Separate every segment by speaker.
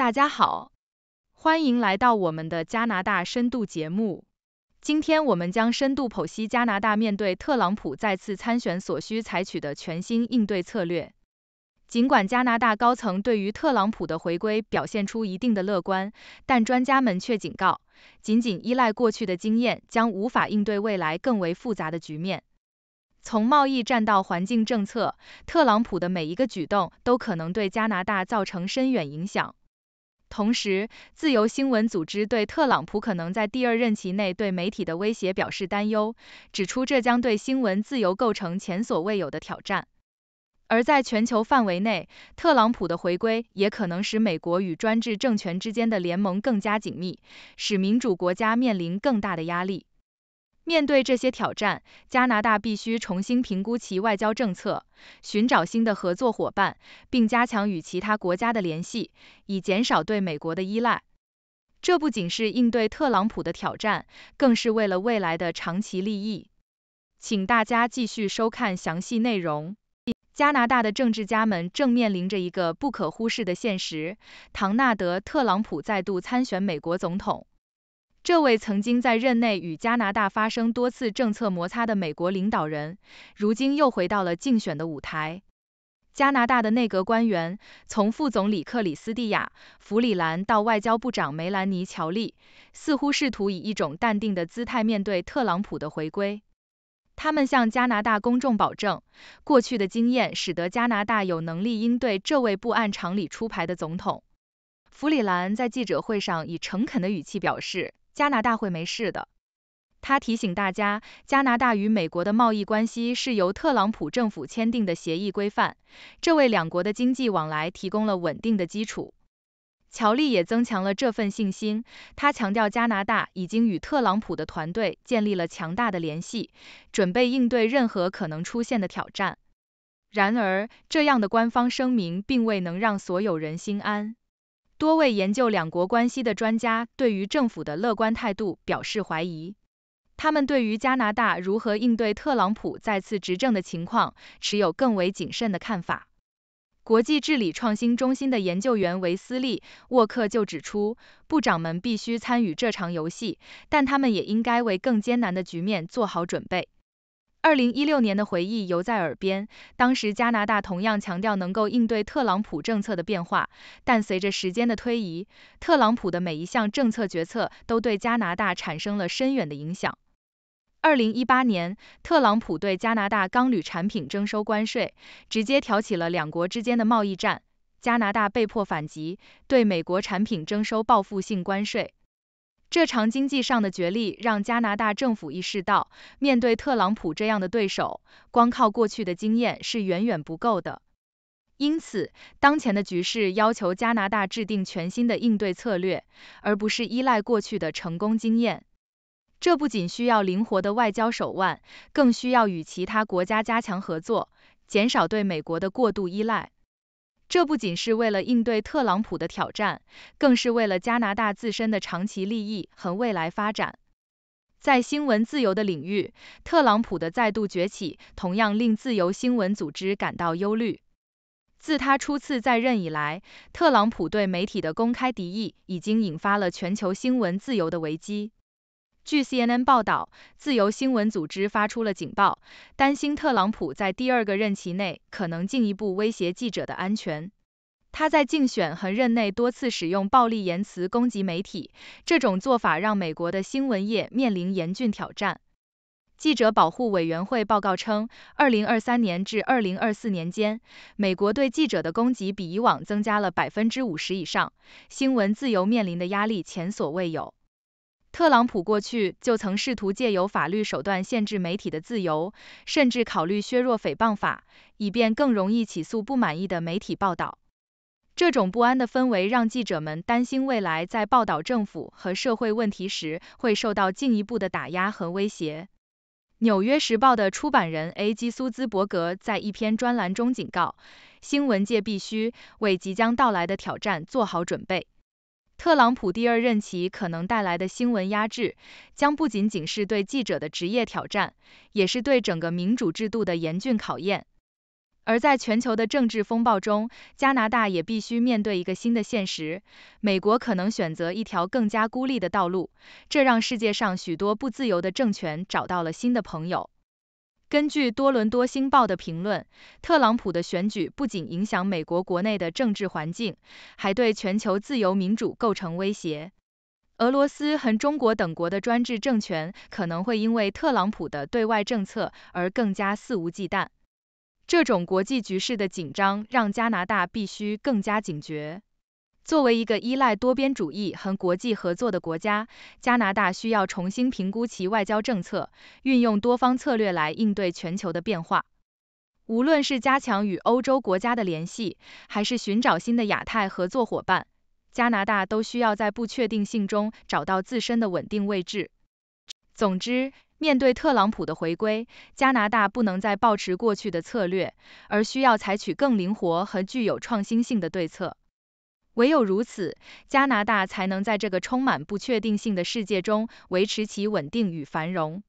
Speaker 1: 大家好，欢迎来到我们的加拿大深度节目。今天我们将深度剖析加拿大面对特朗普再次参选所需采取的全新应对策略。尽管加拿大高层对于特朗普的回归表现出一定的乐观，但专家们却警告，仅仅依赖过去的经验将无法应对未来更为复杂的局面。从贸易战到环境政策，特朗普的每一个举动都可能对加拿大造成深远影响。同时，自由新闻组织对特朗普可能在第二任期内对媒体的威胁表示担忧，指出这将对新闻自由构成前所未有的挑战。而在全球范围内，特朗普的回归也可能使美国与专制政权之间的联盟更加紧密，使民主国家面临更大的压力。面对这些挑战，加拿大必须重新评估其外交政策，寻找新的合作伙伴，并加强与其他国家的联系，以减少对美国的依赖。这不仅是应对特朗普的挑战，更是为了未来的长期利益。请大家继续收看详细内容。加拿大的政治家们正面临着一个不可忽视的现实：唐纳德·特朗普再度参选美国总统。这位曾经在任内与加拿大发生多次政策摩擦的美国领导人，如今又回到了竞选的舞台。加拿大的内阁官员，从副总理克里斯蒂亚·弗里兰到外交部长梅兰妮·乔利，似乎试图以一种淡定的姿态面对特朗普的回归。他们向加拿大公众保证，过去的经验使得加拿大有能力应对这位不按常理出牌的总统。弗里兰在记者会上以诚恳的语气表示。加拿大会没事的。他提醒大家，加拿大与美国的贸易关系是由特朗普政府签订的协议规范，这为两国的经济往来提供了稳定的基础。乔利也增强了这份信心，他强调加拿大已经与特朗普的团队建立了强大的联系，准备应对任何可能出现的挑战。然而，这样的官方声明并未能让所有人心安。多位研究两国关系的专家对于政府的乐观态度表示怀疑，他们对于加拿大如何应对特朗普再次执政的情况持有更为谨慎的看法。国际治理创新中心的研究员维斯利·沃克就指出，部长们必须参与这场游戏，但他们也应该为更艰难的局面做好准备。二零一六年的回忆犹在耳边，当时加拿大同样强调能够应对特朗普政策的变化。但随着时间的推移，特朗普的每一项政策决策都对加拿大产生了深远的影响。二零一八年，特朗普对加拿大钢铝产品征收关税，直接挑起了两国之间的贸易战。加拿大被迫反击，对美国产品征收报复性关税。这场经济上的角力让加拿大政府意识到，面对特朗普这样的对手，光靠过去的经验是远远不够的。因此，当前的局势要求加拿大制定全新的应对策略，而不是依赖过去的成功经验。这不仅需要灵活的外交手腕，更需要与其他国家加强合作，减少对美国的过度依赖。这不仅是为了应对特朗普的挑战，更是为了加拿大自身的长期利益和未来发展。在新闻自由的领域，特朗普的再度崛起同样令自由新闻组织感到忧虑。自他初次在任以来，特朗普对媒体的公开敌意已经引发了全球新闻自由的危机。据 CNN 报道，自由新闻组织发出了警报，担心特朗普在第二个任期内可能进一步威胁记者的安全。他在竞选和任内多次使用暴力言辞攻击媒体，这种做法让美国的新闻业面临严峻挑战。记者保护委员会报告称，2023年至2024年间，美国对记者的攻击比以往增加了50%以上，新闻自由面临的压力前所未有。特朗普过去就曾试图借由法律手段限制媒体的自由，甚至考虑削弱诽谤法，以便更容易起诉不满意的媒体报道。这种不安的氛围让记者们担心，未来在报道政府和社会问题时会受到进一步的打压和威胁。《纽约时报》的出版人 a g 苏兹伯格在一篇专栏中警告，新闻界必须为即将到来的挑战做好准备。特朗普第二任期可能带来的新闻压制，将不仅仅是对记者的职业挑战，也是对整个民主制度的严峻考验。而在全球的政治风暴中，加拿大也必须面对一个新的现实：美国可能选择一条更加孤立的道路，这让世界上许多不自由的政权找到了新的朋友。根据多伦多星报的评论，特朗普的选举不仅影响美国国内的政治环境，还对全球自由民主构成威胁。俄罗斯和中国等国的专制政权可能会因为特朗普的对外政策而更加肆无忌惮。这种国际局势的紧张让加拿大必须更加警觉。作为一个依赖多边主义和国际合作的国家，加拿大需要重新评估其外交政策，运用多方策略来应对全球的变化。无论是加强与欧洲国家的联系，还是寻找新的亚太合作伙伴，加拿大都需要在不确定性中找到自身的稳定位置。总之，面对特朗普的回归，加拿大不能再保持过去的策略，而需要采取更灵活和具有创新性的对策。唯有如此，加拿大才能在这个充满不确定性的世界中维持其稳定与繁荣。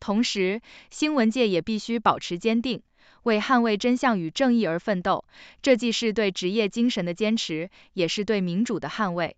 Speaker 1: 同时，新闻界也必须保持坚定，为捍卫真相与正义而奋斗。这既是对职业精神的坚持，也是对民主的捍卫。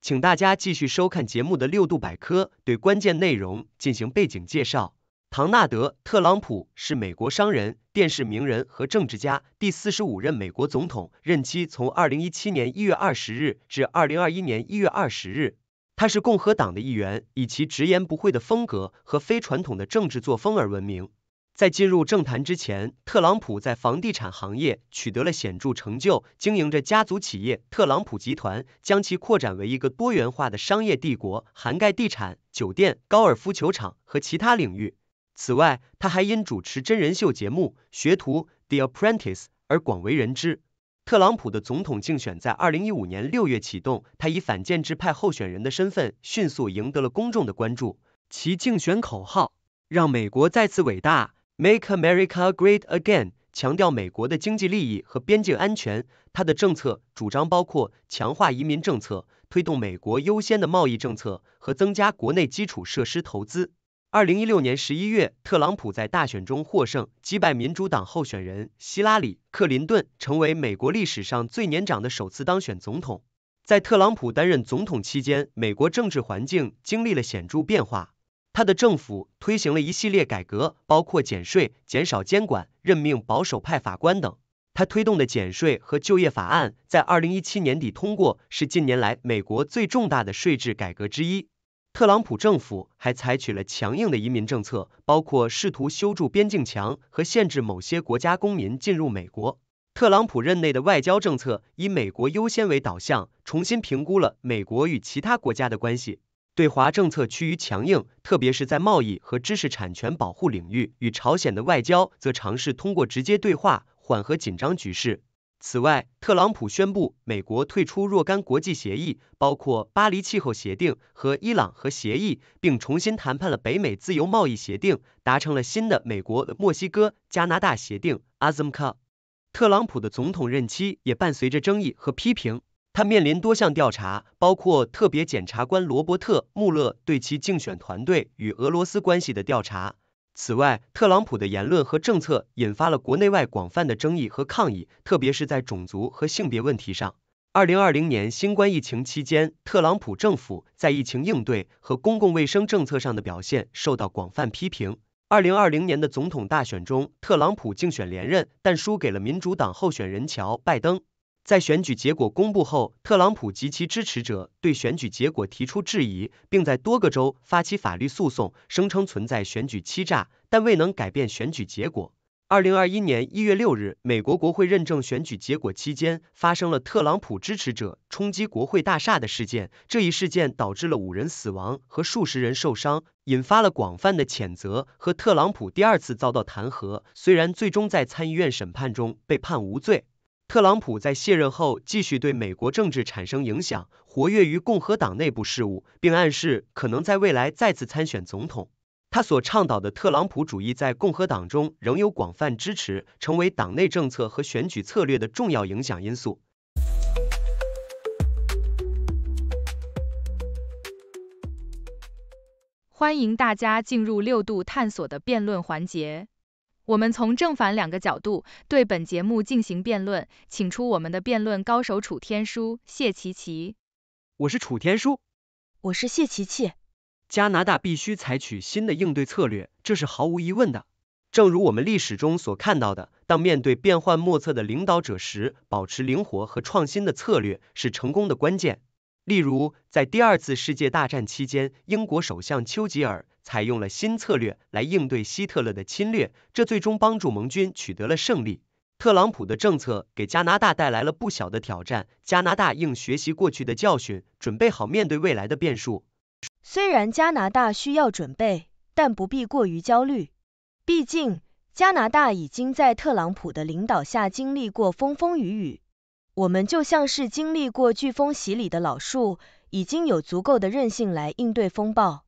Speaker 2: 请大家继续收看节目的六度百科，对关键内容进行背景介绍。唐纳德·特朗普是美国商人、电视名人和政治家，第四十五任美国总统，任期从二零一七年一月二十日至二零二一年一月二十日。他是共和党的一员，以其直言不讳的风格和非传统的政治作风而闻名。在进入政坛之前，特朗普在房地产行业取得了显著成就，经营着家族企业特朗普集团，将其扩展为一个多元化的商业帝国，涵盖地产、酒店、高尔夫球场和其他领域。此外，他还因主持真人秀节目《学徒 The Apprentice》而广为人知。特朗普的总统竞选在二零一五年六月启动，他以反建制派候选人的身份迅速赢得了公众的关注。其竞选口号“让美国再次伟大 Make America Great Again” 强调美国的经济利益和边境安全。他的政策主张包括强化移民政策、推动美国优先的贸易政策和增加国内基础设施投资。二零一六年十一月，特朗普在大选中获胜，击败民主党候选人希拉里·克林顿，成为美国历史上最年长的首次当选总统。在特朗普担任总统期间，美国政治环境经历了显著变化。他的政府推行了一系列改革，包括减税、减少监管、任命保守派法官等。他推动的减税和就业法案在二零一七年底通过，是近年来美国最重大的税制改革之一。特朗普政府还采取了强硬的移民政策，包括试图修筑边境墙和限制某些国家公民进入美国。特朗普任内的外交政策以美国优先为导向，重新评估了美国与其他国家的关系。对华政策趋于强硬，特别是在贸易和知识产权保护领域；与朝鲜的外交则尝试通过直接对话缓和紧张局势。此外，特朗普宣布美国退出若干国际协议，包括巴黎气候协定和伊朗核协议，并重新谈判了北美自由贸易协定，达成了新的美国墨西哥加拿大协定 a s m c a 特朗普的总统任期也伴随着争议和批评，他面临多项调查，包括特别检察官罗伯特·穆勒对其竞选团队与俄罗斯关系的调查。此外，特朗普的言论和政策引发了国内外广泛的争议和抗议，特别是在种族和性别问题上。二零二零年新冠疫情期间，特朗普政府在疫情应对和公共卫生政策上的表现受到广泛批评。二零二零年的总统大选中，特朗普竞选连任，但输给了民主党候选人乔拜登。在选举结果公布后，特朗普及其支持者对选举结果提出质疑，并在多个州发起法律诉讼，声称存在选举欺诈，但未能改变选举结果。二零二一年一月六日，美国国会认证选举结果期间，发生了特朗普支持者冲击国会大厦的事件，这一事件导致了五人死亡和数十人受伤，引发了广泛的谴责和特朗普第二次遭到弹劾，虽然最终在参议院审判中被判无罪。特朗普在卸任后继续对美国政治产生影响，活跃于共和党内部事务，并暗示可能在未来再次参选总统。他所倡导的特朗普主义在共和党中仍有广泛支持，成为党内政策和选举策略的重要影响因素。
Speaker 1: 欢迎大家进入六度探索的辩论环节。我们从正反两个角度对本节目进行辩论，请出我们的辩论高手楚天舒、
Speaker 2: 谢琪琪。我是楚天舒。我是谢琪琪。加拿大必须采取新的应对策略，这是毫无疑问的。正如我们历史中所看到的，当面对变幻莫测的领导者时，保持灵活和创新的策略是成功的关键。例如，在第二次世界大战期间，英国首相丘吉尔。采用了新策略来应对希特勒的侵略，这最终帮助盟军取得了胜利。特朗普的政策给加拿大带来了不小的挑战，加拿大应学习过去的教训，准备好面对未来的变数。
Speaker 3: 虽然加拿大需要准备，但不必过于焦虑，毕竟加拿大已经在特朗普的领导下经历过风风雨雨，我们就像是经历过飓风洗礼的老树，已经有足够的韧性来应对风暴。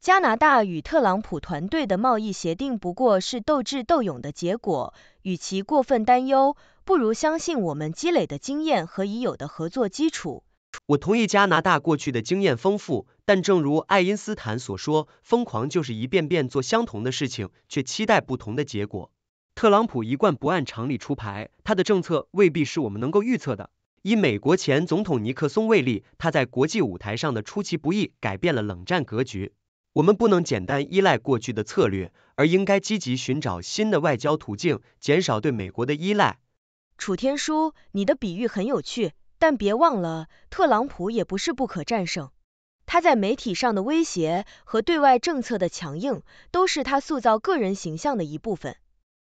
Speaker 3: 加拿大与特朗普团队的贸易协定不过是斗智斗勇的结果，与其过分担忧，不如相信我们积累的经验和已有的合作基
Speaker 2: 础。我同意加拿大过去的经验丰富，但正如爱因斯坦所说，疯狂就是一遍遍做相同的事情，却期待不同的结果。特朗普一贯不按常理出牌，他的政策未必是我们能够预测的。以美国前总统尼克松为例，他在国际舞台上的出其不意，改变了冷战格局。我们不能简单依赖过去的策略，而应该积极寻找新的外交途径，减少对美国的依赖。楚天舒，你的比喻很有趣，但别忘
Speaker 3: 了，特朗普也不是不可战胜。他在媒体上的威胁和对外政策的强硬，都是他塑造个人形象的一部分。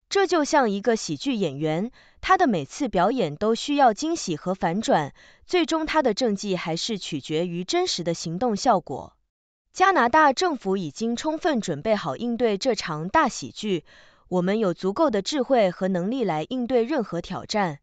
Speaker 3: 这就像一个喜剧演员，他的每次表演都需要惊喜和反转。最终，他的政绩还是取决于真实的行动效果。加拿大政府已经充分准备好应对这场大喜剧。我们有足够的智慧和能力来应对任何挑战，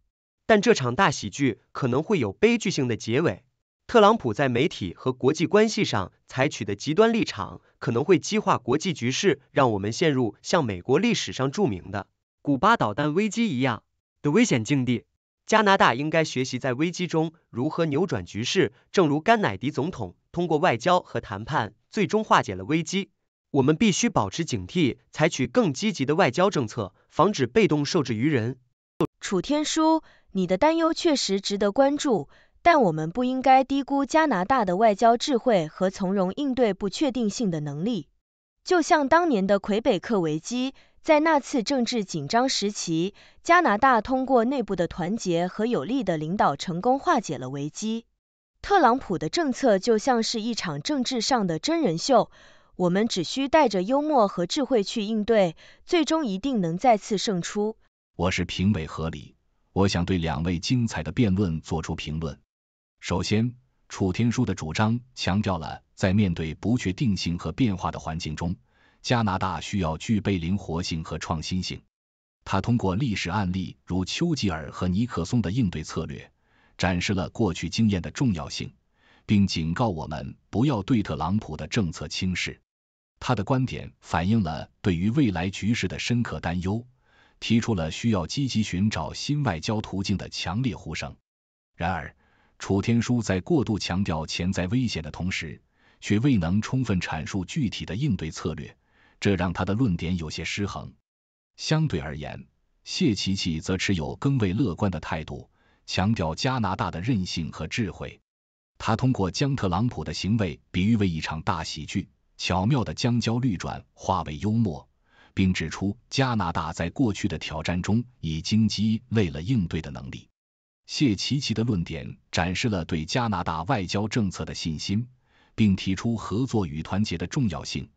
Speaker 2: 但这场大喜剧可能会有悲剧性的结尾。特朗普在媒体和国际关系上采取的极端立场可能会激化国际局势，让我们陷入像美国历史上著名的古巴导弹危机一样的危险境地。加拿大应该学习在危机中如何扭转局势，正如甘乃迪总统通过外交和谈判。最终化解了危机。我们必须保持警惕，采取更积极的外交政策，防止被动受制于人。楚天舒，你的担忧确实值得关注，但
Speaker 3: 我们不应该低估加拿大的外交智慧和从容应对不确定性的能力。就像当年的魁北克危机，在那次政治紧张时期，加拿大通过内部的团结和有力的领导，成功化解了危机。特朗普的政策就像是一场政治上的真人秀，我们只需带着幽默和智慧去应对，最终一定能再次胜出。
Speaker 4: 我是评委何理，我想对两位精彩的辩论做出评论。首先，楚天舒的主张强调了在面对不确定性和变化的环境中，加拿大需要具备灵活性和创新性。他通过历史案例如丘吉尔和尼克松的应对策略。展示了过去经验的重要性，并警告我们不要对特朗普的政策轻视。他的观点反映了对于未来局势的深刻担忧，提出了需要积极寻找新外交途径的强烈呼声。然而，楚天舒在过度强调潜在危险的同时，却未能充分阐述具体的应对策略，这让他的论点有些失衡。相对而言，谢琪琪则持有更为乐观的态度。强调加拿大的韧性和智慧，他通过将特朗普的行为比喻为一场大喜剧，巧妙的将焦虑转化为幽默，并指出加拿大在过去的挑战中已经积累了应对的能力。谢奇奇的论点展示了对加拿大外交政策的信心，并提出合作与团结的重要性，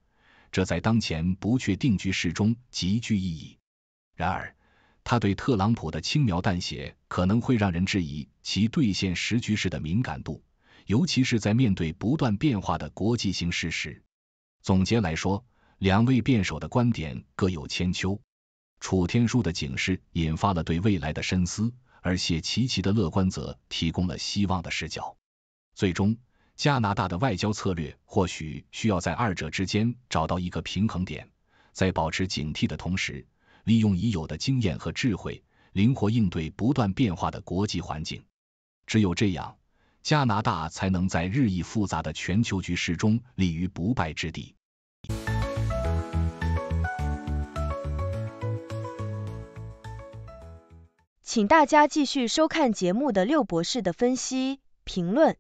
Speaker 4: 这在当前不确定局势中极具意义。然而，他对特朗普的轻描淡写可能会让人质疑其兑现时局势的敏感度，尤其是在面对不断变化的国际形势时。总结来说，两位辩手的观点各有千秋。楚天舒的警示引发了对未来的深思，而谢奇奇的乐观则提供了希望的视角。最终，加拿大的外交策略或许需要在二者之间找到一个平衡点，在保持警惕的同时。利用已有的经验和智慧，灵活应对不断变化的国际环境。只有这样，加拿大才能在日益复杂的全球局势中立于不败之地。
Speaker 3: 请大家继续收看节目的六博士的分析评论。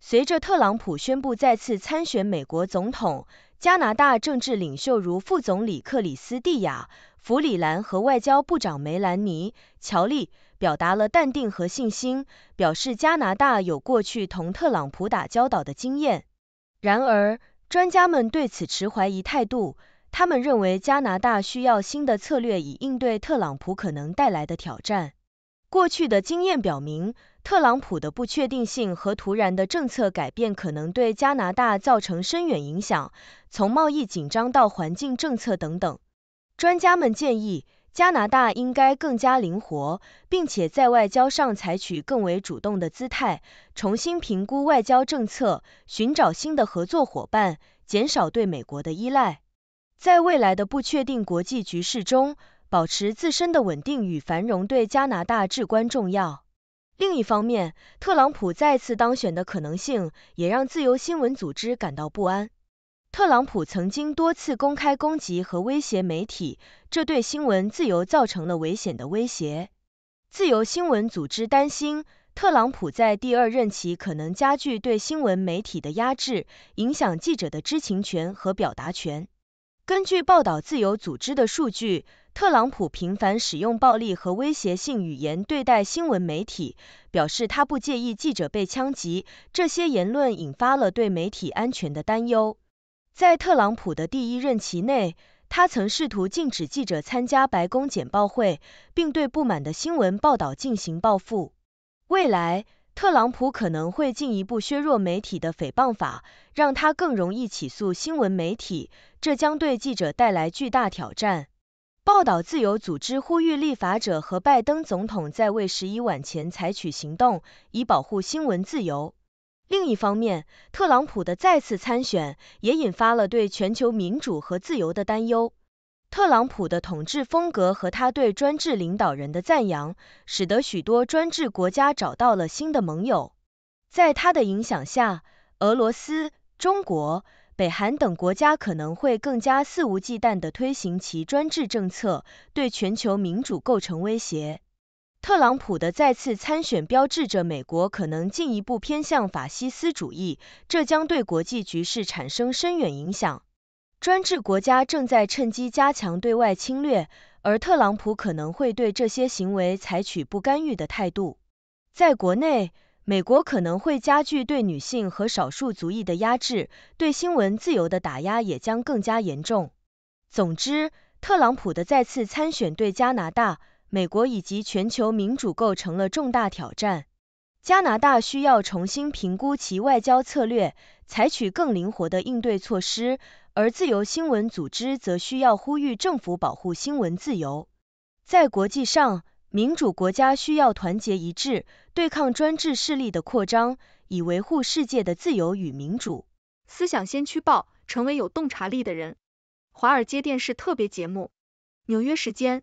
Speaker 3: 随着特朗普宣布再次参选美国总统，加拿大政治领袖如副总理克里斯蒂亚。弗里兰和外交部长梅兰尼·乔利表达了淡定和信心，表示加拿大有过去同特朗普打交道的经验。然而，专家们对此持怀疑态度，他们认为加拿大需要新的策略以应对特朗普可能带来的挑战。过去的经验表明，特朗普的不确定性和突然的政策改变可能对加拿大造成深远影响，从贸易紧张到环境政策等等。专家们建议，加拿大应该更加灵活，并且在外交上采取更为主动的姿态，重新评估外交政策，寻找新的合作伙伴，减少对美国的依赖。在未来的不确定国际局势中，保持自身的稳定与繁荣对加拿大至关重要。另一方面，特朗普再次当选的可能性也让自由新闻组织感到不安。特朗普曾经多次公开攻击和威胁媒体，这对新闻自由造成了危险的威胁。自由新闻组织担心，特朗普在第二任期可能加剧对新闻媒体的压制，影响记者的知情权和表达权。根据报道，自由组织的数据，特朗普频繁使用暴力和威胁性语言对待新闻媒体，表示他不介意记者被枪击。这些言论引发了对媒体安全的担忧。在特朗普的第一任期内，他曾试图禁止记者参加白宫简报会，并对不满的新闻报道进行报复。未来，特朗普可能会进一步削弱媒体的诽谤法，让他更容易起诉新闻媒体，这将对记者带来巨大挑战。报道自由组织呼吁立法者和拜登总统在为十一晚前采取行动，以保护新闻自由。另一方面，特朗普的再次参选也引发了对全球民主和自由的担忧。特朗普的统治风格和他对专制领导人的赞扬，使得许多专制国家找到了新的盟友。在他的影响下，俄罗斯、中国、北韩等国家可能会更加肆无忌惮地推行其专制政策，对全球民主构成威胁。特朗普的再次参选标志着美国可能进一步偏向法西斯主义，这将对国际局势产生深远影响。专制国家正在趁机加强对外侵略，而特朗普可能会对这些行为采取不干预的态度。在国内，美国可能会加剧对女性和少数族裔的压制，对新闻自由的打压也将更加严重。总之，特朗普的再次参选对加拿大。美国以及全球民主构成了重大挑战。加拿大需要重新评估其外交策略，采取更灵活的应对措施。而自由新闻组织则需要呼吁政府保护新闻自由。在国际上，民主国家需要团结一致，对抗专制势力的扩张，以维护世界的自由与民主。思想先驱报，成为有洞察力的人。华尔街电视特别节目，纽约时间。